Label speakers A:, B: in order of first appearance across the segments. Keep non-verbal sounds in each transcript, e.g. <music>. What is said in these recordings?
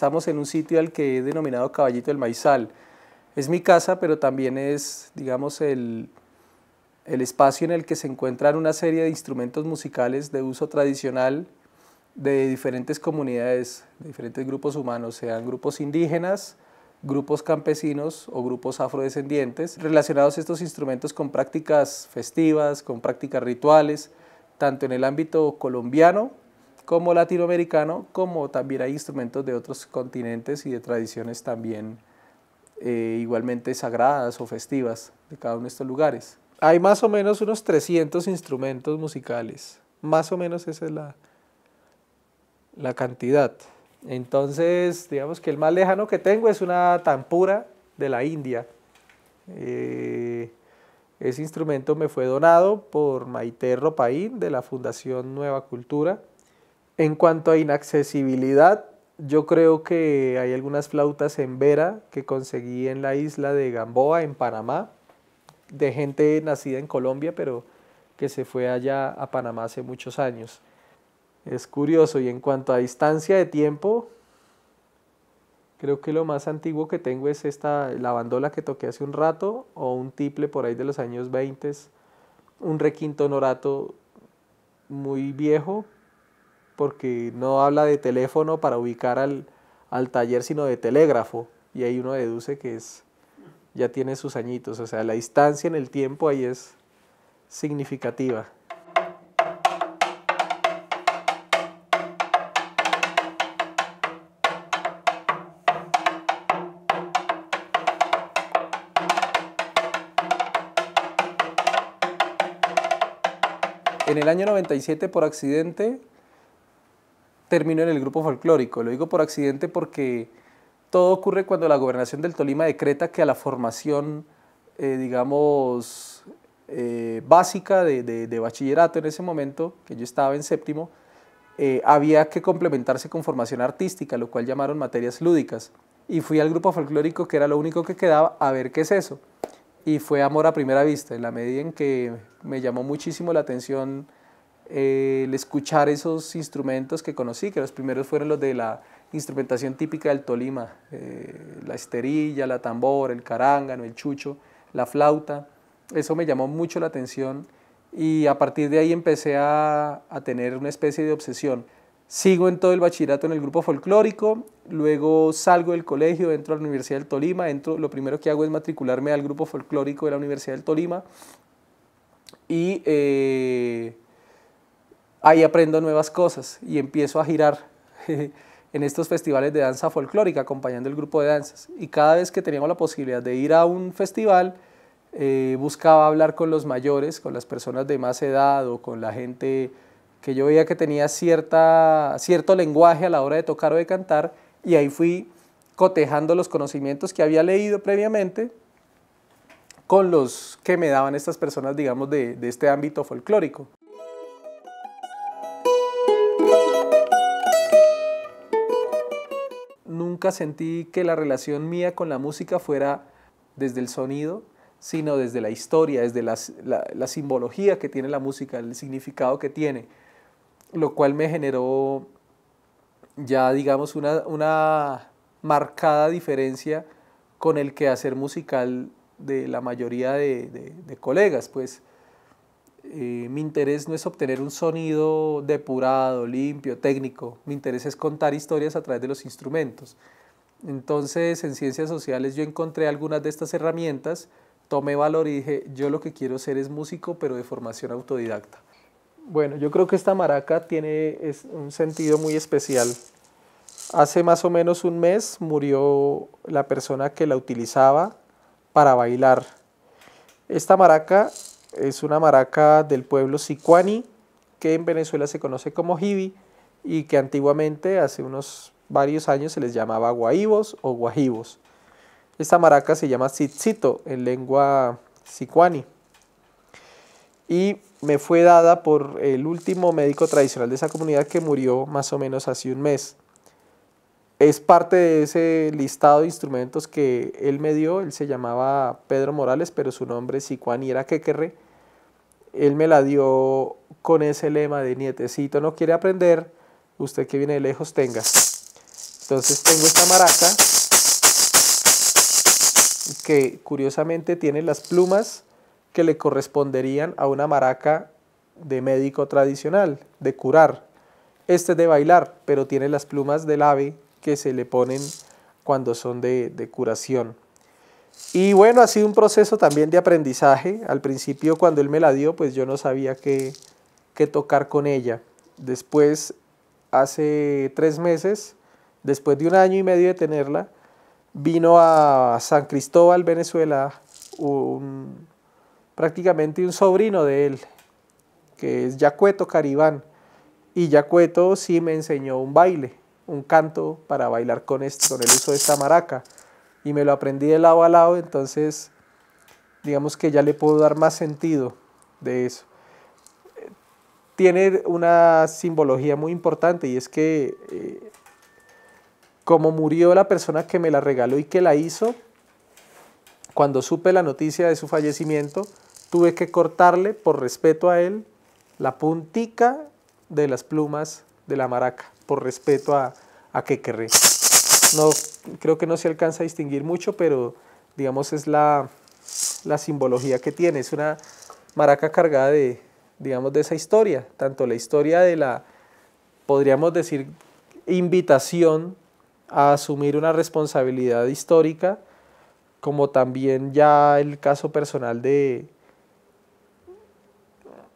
A: Estamos en un sitio al que he denominado Caballito del Maizal. Es mi casa, pero también es, digamos, el, el espacio en el que se encuentran una serie de instrumentos musicales de uso tradicional de diferentes comunidades, de diferentes grupos humanos, sean grupos indígenas, grupos campesinos o grupos afrodescendientes, relacionados estos instrumentos con prácticas festivas, con prácticas rituales, tanto en el ámbito colombiano como latinoamericano, como también hay instrumentos de otros continentes y de tradiciones también eh, igualmente sagradas o festivas de cada uno de estos lugares. Hay más o menos unos 300 instrumentos musicales, más o menos esa es la, la cantidad. Entonces, digamos que el más lejano que tengo es una tampura de la India. Eh, ese instrumento me fue donado por Maite Ropaín de la Fundación Nueva Cultura en cuanto a inaccesibilidad, yo creo que hay algunas flautas en Vera que conseguí en la isla de Gamboa, en Panamá, de gente nacida en Colombia, pero que se fue allá a Panamá hace muchos años. Es curioso y en cuanto a distancia de tiempo, creo que lo más antiguo que tengo es esta, la bandola que toqué hace un rato o un tiple por ahí de los años 20, un requinto norato muy viejo, porque no habla de teléfono para ubicar al, al taller, sino de telégrafo. Y ahí uno deduce que es, ya tiene sus añitos, o sea, la distancia en el tiempo ahí es significativa. En el año 97, por accidente, termino en el grupo folclórico. Lo digo por accidente porque todo ocurre cuando la gobernación del Tolima decreta que a la formación, eh, digamos, eh, básica de, bachillerato en ese momento, que yo estaba en séptimo, eh, había que complementarse con formación artística, lo cual llamaron materias lúdicas. Y fui al grupo folclórico, que era lo único que quedaba, a ver qué es eso. Y fue amor a primera vista, en la medida en que me llamó muchísimo la atención el escuchar esos instrumentos que conocí, que los primeros fueron los de la instrumentación típica del Tolima, eh, la esterilla, la tambor, el carángano, el chucho, la flauta, eso me llamó mucho la atención y a partir de ahí empecé a, tener una especie de obsesión. Sigo en todo el bachillerato en el grupo folclórico, luego salgo del colegio, entro a la Universidad del Tolima, entro, lo primero que hago es matricularme al grupo folclórico de la Universidad del Tolima y eh, ahí aprendo nuevas cosas y empiezo a girar <laughs> en estos festivales de danza folclórica acompañando el grupo de danzas. Y cada vez que teníamos la posibilidad de ir a un festival, eh, buscaba hablar con los mayores, con las personas de más edad o con la gente que yo veía que tenía cierta, cierto lenguaje a la hora de tocar o de cantar, y ahí fui cotejando los conocimientos que había leído previamente con los que me daban estas personas, digamos, de, de este ámbito folclórico. sentí que la relación mía con la música fuera desde el sonido, sino desde la historia, desde la, simbología que tiene la música, el significado que tiene, lo cual me generó ya, digamos, una, marcada diferencia con el quehacer musical de la mayoría de colegas, pues eh, mi interés no es obtener un sonido depurado, limpio, técnico. Mi interés es contar historias a través de los instrumentos. Entonces, en ciencias sociales yo encontré algunas de estas herramientas, tomé valor y dije, yo lo que quiero ser es músico, pero de formación autodidacta. Bueno, yo creo que esta maraca tiene un sentido muy especial. Hace más o menos un mes murió la persona que la utilizaba para bailar. Esta maraca es una maraca del pueblo Sicuani, que en Venezuela se conoce como jibi y que antiguamente, hace unos varios años, se les llamaba guaibos o Guajivos. Esta maraca se llama tzitzito en lengua sicuani y me fue dada por el último médico tradicional de esa comunidad que murió más o menos hace un mes es parte de ese listado de instrumentos que él me dio. Él se llamaba Pedro Morales, pero su nombre es Sicuani era Quequerre. Él me la dio con ese lema de nietecito no quiere aprender, usted que viene de lejos tenga. Entonces tengo esta maraca que curiosamente tiene las plumas que le corresponderían a una maraca de médico tradicional, de curar. Este es de bailar, pero tiene las plumas del ave que se le ponen cuando son de, curación. Y bueno, ha sido un proceso también de aprendizaje. Al principio cuando él me la dio, pues yo no sabía qué, tocar con ella. Después, hace tres meses, después de un año y medio de tenerla, vino a San Cristóbal, Venezuela, un, prácticamente un sobrino de él, que es Yacueto Caribán. Y Yacueto sí me enseñó un baile un canto para bailar con, esto, el uso de esta maraca. Y me lo aprendí de lado a lado, entonces digamos que ya le puedo dar más sentido de eso. Tiene una simbología muy importante y es que eh, como murió la persona que me la regaló y que la hizo, cuando supe la noticia de su fallecimiento, tuve que cortarle por respeto a él la puntica de las plumas de la maraca, por respeto a, a Quequerré. No, creo que no se alcanza a distinguir mucho, pero digamos es la, la simbología que tiene. Es una maraca cargada de, digamos, de esa historia, tanto la historia de la, podríamos decir, invitación a asumir una responsabilidad histórica, como también ya el caso personal de...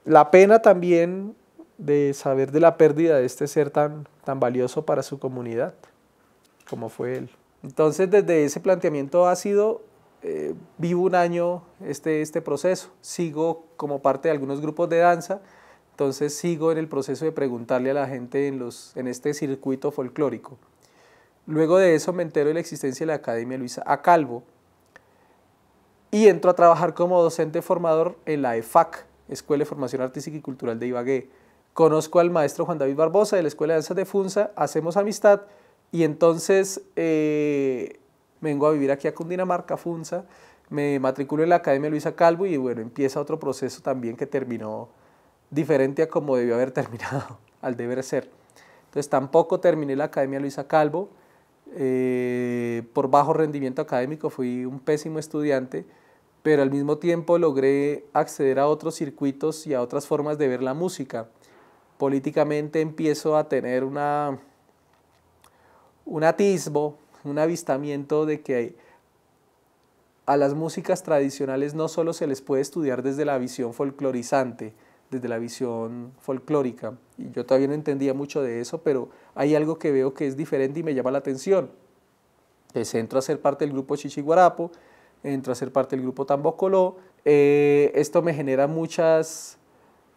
A: La pena también de saber de la pérdida de este ser tan, tan valioso para su comunidad, como fue él. Entonces, desde ese planteamiento ha sido eh, vivo un año este, este proceso. Sigo como parte de algunos grupos de danza, entonces sigo en el proceso de preguntarle a la gente en, los, en este circuito folclórico. Luego de eso me entero de la existencia de la Academia Luisa A. Calvo y entro a trabajar como docente formador en la EFAC, Escuela de Formación Artística y Cultural de Ibagué. Conozco al maestro Juan David Barbosa de la Escuela de Danzas de Funza, hacemos amistad y entonces eh, vengo a vivir aquí a Cundinamarca, Funza, me matriculo en la Academia Luisa Calvo y bueno, empieza otro proceso también que terminó diferente a como debió haber <laughs> terminado, al deber ser. Entonces tampoco terminé la Academia Luisa Calvo, eh, por bajo rendimiento académico, fui un pésimo estudiante, pero al mismo tiempo logré acceder a otros circuitos y a otras formas de ver la música políticamente empiezo a tener una, un atisbo, un avistamiento de que a las músicas tradicionales no solo se les puede estudiar desde la visión folclorizante, desde la visión folclórica, y yo todavía no entendía mucho de eso, pero hay algo que veo que es diferente y me llama la atención. entro a ser parte del grupo Chichiguarapo, entro a ser parte del grupo Tambocolo eh, esto me genera muchas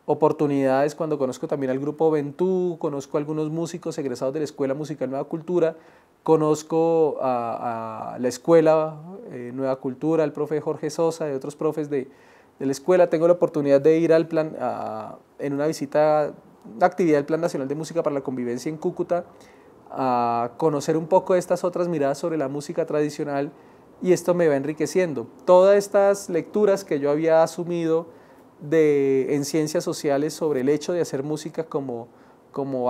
A: oportunidades cuando conozco también al grupo Ventú, conozco a algunos músicos egresados de la Escuela Musical Nueva Cultura, conozco a, la Escuela eh, Nueva Cultura, al profe Jorge Sosa y otros profes de, la escuela. Tengo la oportunidad de ir al plan, en una visita, actividad del Plan Nacional de Música para la Convivencia en Cúcuta, a conocer un poco estas otras miradas sobre la música tradicional y esto me va enriqueciendo. Todas estas lecturas que yo había asumido, de, en ciencias sociales sobre el hecho de hacer música como,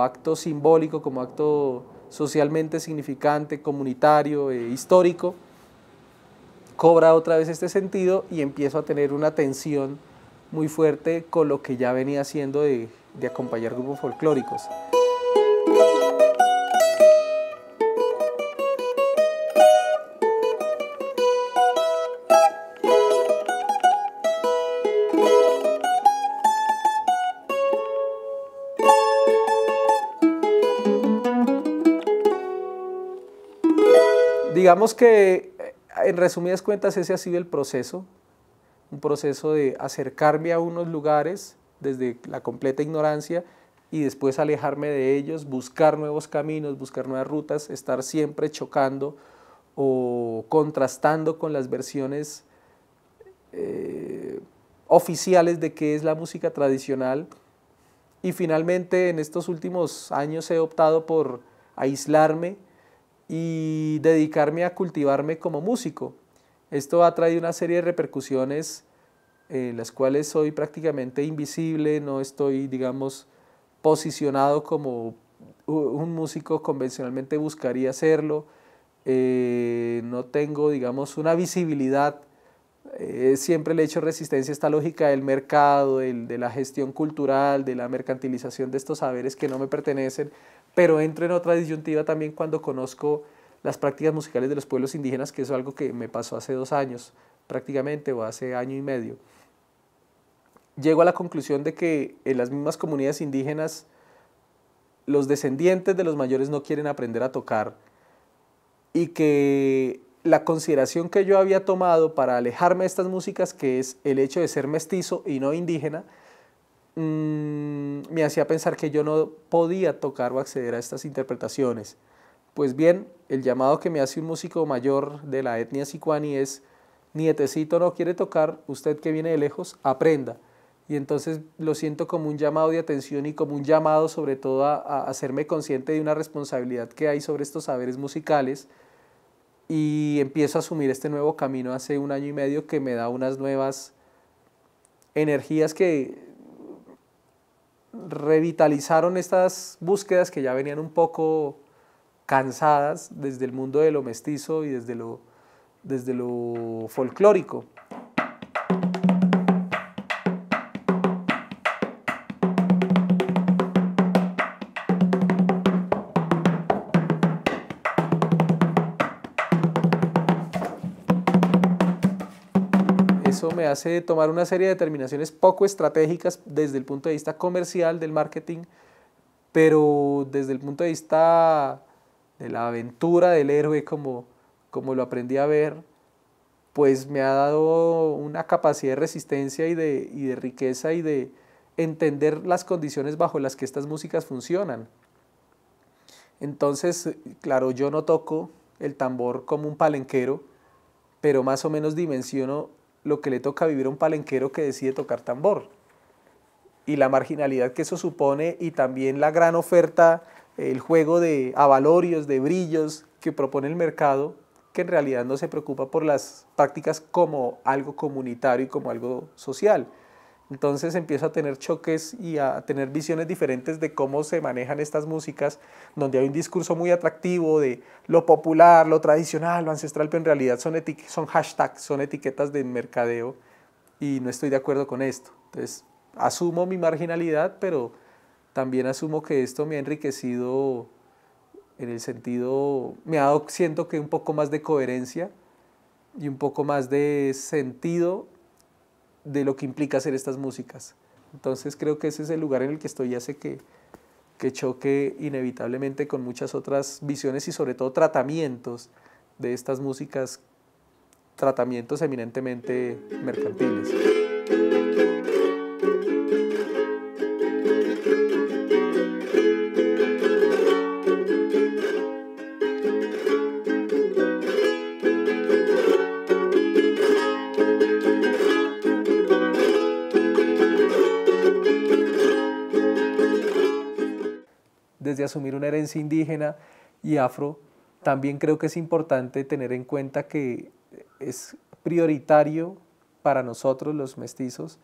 A: acto simbólico, como acto socialmente significante, comunitario, e histórico, cobra otra vez este sentido y empiezo a tener una tensión muy fuerte con lo que ya venía haciendo de acompañar grupos folclóricos. digamos que eh, en resumidas cuentas ese ha sido el proceso, un proceso de acercarme a unos lugares desde la completa ignorancia y después alejarme de ellos, buscar nuevos caminos, buscar nuevas rutas, estar siempre chocando o contrastando con las versiones eh, oficiales de qué es la música tradicional. Y finalmente en estos últimos años he optado por aislarme y dedicarme a cultivarme como músico. Esto ha traído una serie de repercusiones, en eh, las cuales soy prácticamente invisible, no estoy, digamos, posicionado como un músico convencionalmente buscaría hacerlo. Eh, no tengo, digamos, una visibilidad eh, siempre le he hecho resistencia a esta lógica del mercado, de la gestión cultural, de la mercantilización de estos saberes que no me pertenecen, pero entro en otra disyuntiva también cuando conozco las prácticas musicales de los pueblos indígenas, que es algo que me pasó hace dos años prácticamente, o hace año y medio. Llego a la conclusión de que en las mismas comunidades indígenas los descendientes de los mayores no quieren aprender a tocar y que la consideración que yo había tomado para alejarme de estas músicas, que es el hecho de ser mestizo y no indígena, mm, me hacía pensar que yo no podía tocar o acceder a estas interpretaciones. Pues bien, el llamado que me hace un músico mayor de la etnia Sicuani es, nietecito no quiere tocar, usted que viene de lejos, aprenda. Y entonces lo siento como un llamado de atención y como un llamado sobre todo a hacerme consciente de una responsabilidad que hay sobre estos saberes musicales, y empiezo a asumir este nuevo camino hace un año y medio que me da unas nuevas energías que revitalizaron estas búsquedas que ya venían un poco cansadas desde el mundo de lo mestizo y desde lo, desde lo folclórico. eso me hace tomar una serie de determinaciones poco estratégicas desde el punto de vista comercial del marketing, pero desde el punto de vista de la aventura del héroe, como, como lo aprendí a ver, pues me ha dado una capacidad de resistencia y de, y de riqueza y de entender las condiciones bajo las que estas músicas funcionan. Entonces, claro, yo no toco el tambor como un palenquero, pero más o menos dimensiono lo que le toca vivir a un palenquero que decide tocar tambor y la marginalidad que eso supone y también la gran oferta, el juego de avalorios, de brillos que propone el mercado, que en realidad no se preocupa por las prácticas como algo comunitario y como algo social. Entonces empiezo a tener choques y a tener visiones diferentes de cómo se manejan estas músicas, donde hay un discurso muy atractivo de lo popular, lo tradicional, lo ancestral, pero en realidad son, hashtags, son etiquetas de mercadeo y no estoy de acuerdo con esto. Entonces asumo mi marginalidad, pero también asumo que esto me ha enriquecido en el sentido, me ha dado, siento que un poco más de coherencia y un poco más de sentido de lo que implica hacer estas músicas. Entonces creo que ese es el lugar en el que estoy y hace que, que choque inevitablemente con muchas otras visiones y sobre todo tratamientos de estas músicas, tratamientos eminentemente mercantiles. asumir una herencia indígena y afro, también creo que es importante tener en cuenta que es prioritario para nosotros los mestizos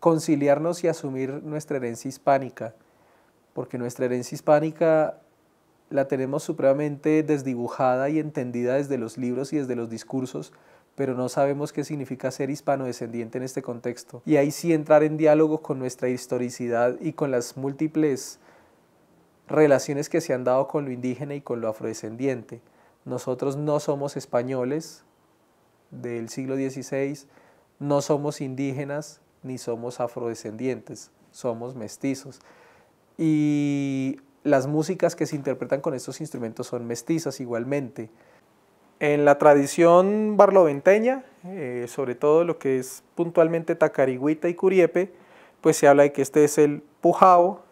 A: conciliarnos y asumir nuestra herencia hispánica, porque nuestra herencia hispánica la tenemos supremamente desdibujada y entendida desde los libros y desde los discursos, pero no sabemos qué significa ser hispano-descendiente en este contexto. Y ahí sí entrar en diálogo con nuestra historicidad y con las múltiples relaciones que se han dado con lo indígena y con lo afrodescendiente. Nosotros no somos españoles del siglo XVI, no somos indígenas ni somos afrodescendientes, somos mestizos. Y las músicas que se interpretan con estos instrumentos son mestizas igualmente. En la tradición barloventeña, eh, sobre todo lo que es puntualmente tacarigüita y curiepe, pues se habla de que este es el pujao,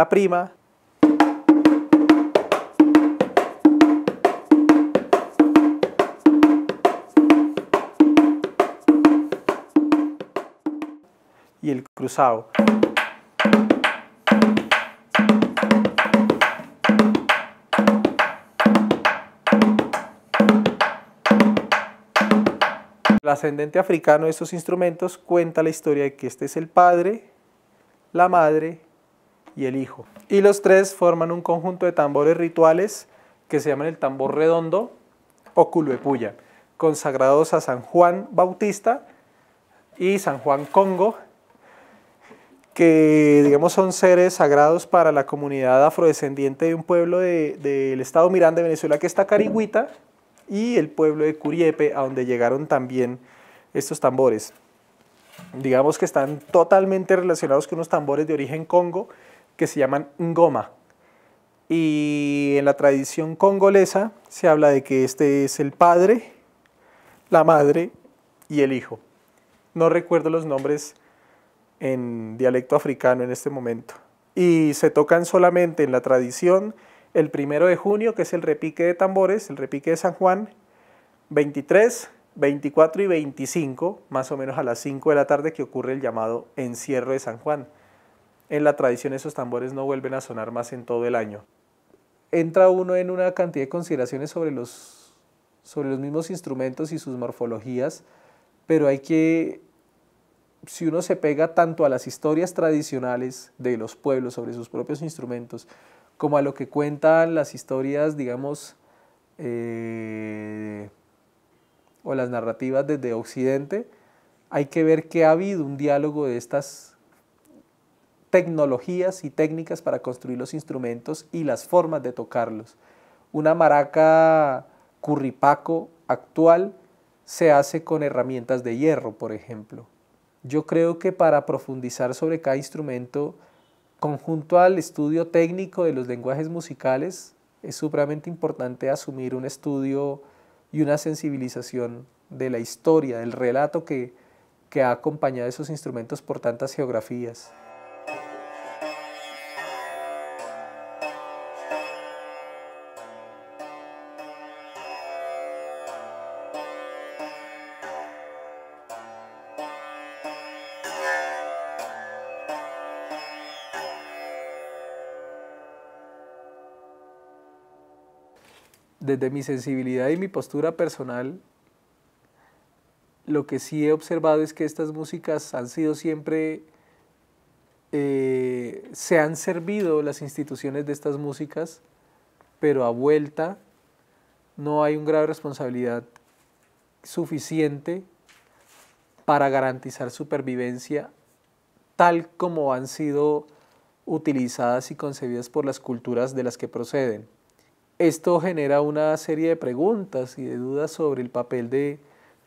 A: la prima. Y el cruzado. El ascendente africano de estos instrumentos cuenta la historia de que este es el padre, la madre y el hijo. Y los tres forman un conjunto de tambores rituales que se llaman el tambor redondo o culuepuya, consagrados a San Juan Bautista y San Juan Congo, que digamos son seres sagrados para la comunidad afrodescendiente de un pueblo del estado Miranda de Venezuela que está Carigüita y el pueblo de Curiepe, a donde llegaron también estos tambores. Digamos que están totalmente relacionados con unos tambores de origen congo que se llaman ngoma. Y en la tradición congolesa se habla de que este es el padre, la madre y el hijo. No recuerdo los nombres en dialecto africano en este momento. Y se tocan solamente en la tradición el primero de junio, que es el repique de tambores, el repique de San Juan, 23, 24 y 25, más o menos a las 5 de la tarde, que ocurre el llamado encierro de San Juan en la tradición esos tambores no vuelven a sonar más en todo el año. Entra uno en una cantidad de consideraciones sobre los, sobre los mismos instrumentos y sus morfologías, pero hay que, si uno se pega tanto a las historias tradicionales de los pueblos sobre sus propios instrumentos, como a lo que cuentan las historias, digamos, eh, o las narrativas desde Occidente, hay que ver que ha habido un diálogo de estas tecnologías y técnicas para construir los instrumentos y las formas de tocarlos. Una maraca curripaco actual se hace con herramientas de hierro, por ejemplo. Yo creo que para profundizar sobre cada instrumento, conjunto al estudio técnico de los lenguajes musicales, es supremamente importante asumir un estudio y una sensibilización de la historia, del relato que, que ha acompañado esos instrumentos por tantas geografías. desde mi sensibilidad y mi postura personal, lo que sí he observado es que estas músicas han sido siempre, eh, se han servido las instituciones de estas músicas, pero a vuelta no hay un grado de responsabilidad suficiente para garantizar supervivencia tal como han sido utilizadas y concebidas por las culturas de las que proceden. Esto genera una serie de preguntas y de dudas sobre el papel de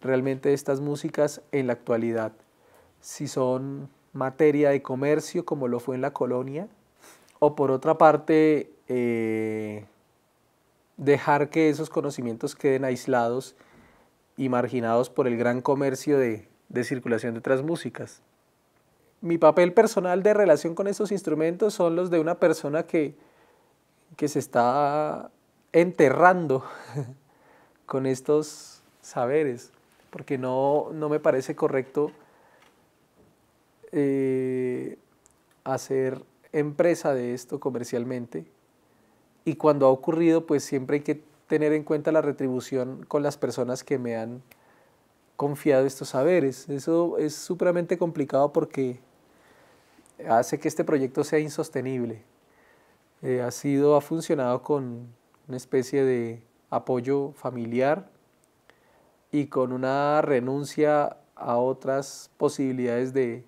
A: realmente estas músicas en la actualidad. Si son materia de comercio como lo fue en la colonia, o por otra parte eh, dejar que esos conocimientos queden aislados y marginados por el gran comercio de, circulación de otras músicas. Mi papel personal de relación con estos instrumentos son los de una persona que, que se está enterrando <laughs> con estos saberes, porque no, me parece correcto eh, hacer empresa de esto comercialmente. Y cuando ha ocurrido, pues siempre hay que tener en cuenta la retribución con las personas que me han confiado estos saberes. Eso es supremamente complicado porque hace que este proyecto sea insostenible. Eh, ha sido, ha funcionado con una especie de apoyo familiar y con una renuncia a otras posibilidades de,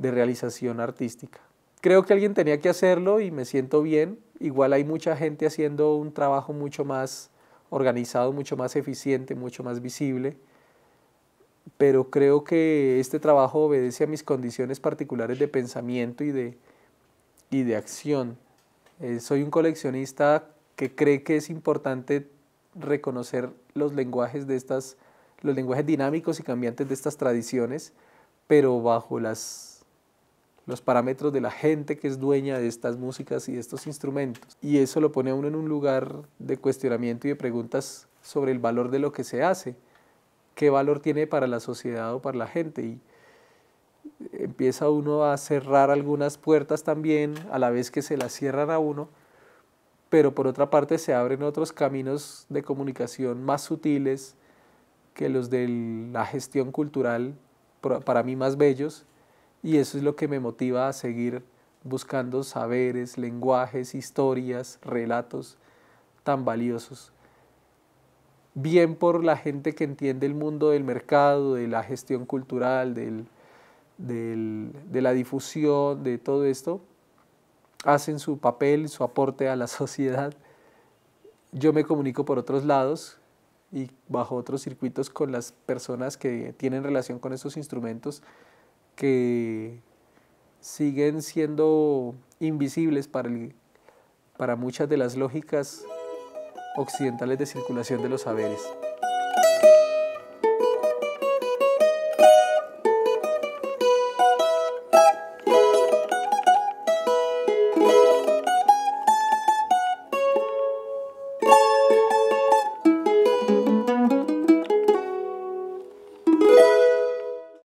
A: realización artística. Creo que alguien tenía que hacerlo y me siento bien. Igual hay mucha gente haciendo un trabajo mucho más organizado, mucho más eficiente, mucho más visible pero creo que este trabajo obedece a mis condiciones particulares de pensamiento y de, y de acción. Eh, soy un coleccionista que cree que es importante reconocer los lenguajes de los lenguajes dinámicos y cambiantes de estas tradiciones, pero bajo los parámetros de la gente que es dueña de estas músicas y de estos instrumentos. Y eso lo pone a uno en un lugar de cuestionamiento y de preguntas sobre el valor de lo que se hace, qué valor tiene para la sociedad o para la gente. Y empieza uno a cerrar algunas puertas también, a la vez que se las cierran a uno, pero por otra parte se abren otros caminos de comunicación más sutiles que los de la gestión cultural, para mí más bellos, y eso es lo que me motiva a seguir buscando saberes, lenguajes, historias, relatos tan valiosos. Bien por la gente que entiende el mundo del mercado, de la gestión cultural, de la difusión, de todo esto, hacen su papel, su aporte a la <laughs> sociedad. Yo me comunico por otros lados y bajo otros circuitos con las personas que tienen relación con esos instrumentos que siguen siendo invisibles para, para muchas de las lógicas occidentales de circulación de los saberes.